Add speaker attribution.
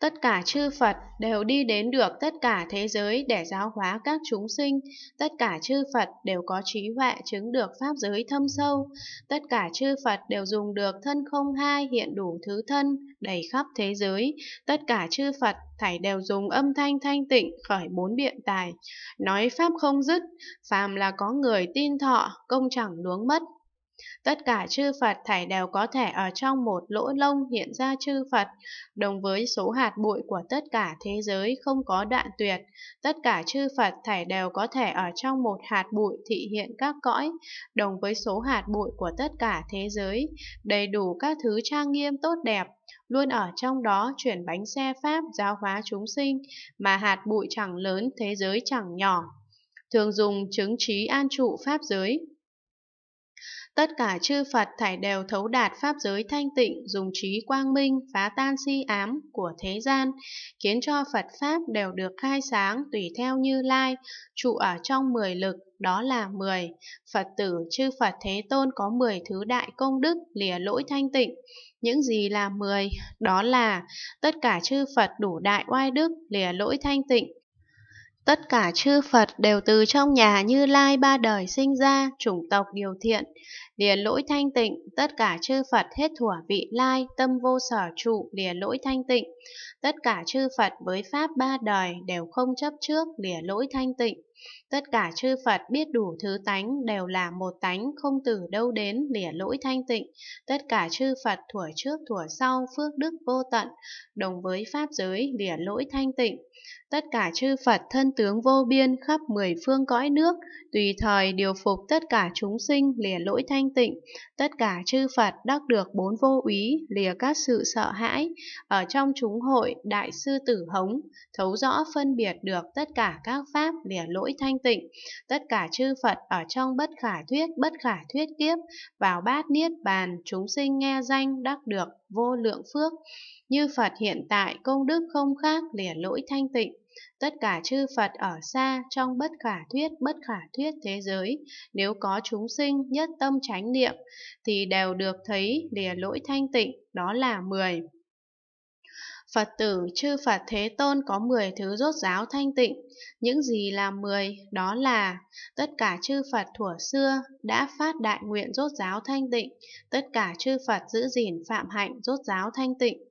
Speaker 1: Tất cả chư Phật đều đi đến được tất cả thế giới để giáo hóa các chúng sinh, tất cả chư Phật đều có trí huệ chứng được pháp giới thâm sâu, tất cả chư Phật đều dùng được thân không hai hiện đủ thứ thân, đầy khắp thế giới, tất cả chư Phật thảy đều dùng âm thanh thanh tịnh khởi bốn biện tài, nói pháp không dứt, phàm là có người tin thọ, công chẳng luống mất, Tất cả chư Phật thảy đều có thể ở trong một lỗ lông hiện ra chư Phật, đồng với số hạt bụi của tất cả thế giới không có đoạn tuyệt. Tất cả chư Phật thảy đều có thể ở trong một hạt bụi thị hiện các cõi, đồng với số hạt bụi của tất cả thế giới, đầy đủ các thứ trang nghiêm tốt đẹp, luôn ở trong đó chuyển bánh xe Pháp giáo hóa chúng sinh, mà hạt bụi chẳng lớn thế giới chẳng nhỏ. Thường dùng chứng trí an trụ Pháp giới. Tất cả chư Phật thảy đều thấu đạt pháp giới thanh tịnh, dùng trí quang minh, phá tan si ám của thế gian, khiến cho Phật Pháp đều được khai sáng tùy theo như lai, trụ ở trong mười lực, đó là mười. Phật tử chư Phật Thế Tôn có mười thứ đại công đức, lìa lỗi thanh tịnh. Những gì là mười? Đó là tất cả chư Phật đủ đại oai đức, lìa lỗi thanh tịnh, Tất cả chư Phật đều từ trong nhà Như Lai ba đời sinh ra, chủng tộc điều thiện, lìa lỗi thanh tịnh, tất cả chư Phật hết thủa vị Lai, tâm vô sở trụ, lìa lỗi thanh tịnh. Tất cả chư Phật với Pháp ba đời đều không chấp trước, lìa lỗi thanh tịnh. Tất cả chư Phật biết đủ thứ tánh đều là một tánh không từ đâu đến lìa lỗi thanh tịnh. Tất cả chư Phật thuở trước thuở sau phước đức vô tận, đồng với Pháp giới lìa lỗi thanh tịnh. Tất cả chư Phật thân tướng vô biên khắp mười phương cõi nước, tùy thời điều phục tất cả chúng sinh lìa lỗi thanh tịnh. Tất cả chư Phật đắc được bốn vô úy lìa các sự sợ hãi. Ở trong chúng hội, Đại sư Tử Hống thấu rõ phân biệt được tất cả các Pháp lìa lỗi lỗi thanh tịnh, tất cả chư Phật ở trong bất khả thuyết, bất khả thuyết kiếp, vào bát niết bàn, chúng sinh nghe danh đắc được vô lượng phước. Như Phật hiện tại công đức không khác lìa lỗi thanh tịnh, tất cả chư Phật ở xa trong bất khả thuyết bất khả thuyết thế giới, nếu có chúng sinh nhất tâm chánh niệm thì đều được thấy lìa lỗi thanh tịnh, đó là mười Phật tử chư Phật Thế Tôn có 10 thứ rốt giáo thanh tịnh. Những gì là 10? Đó là tất cả chư Phật thuở xưa đã phát đại nguyện rốt giáo thanh tịnh, tất cả chư Phật giữ gìn phạm hạnh rốt giáo thanh tịnh,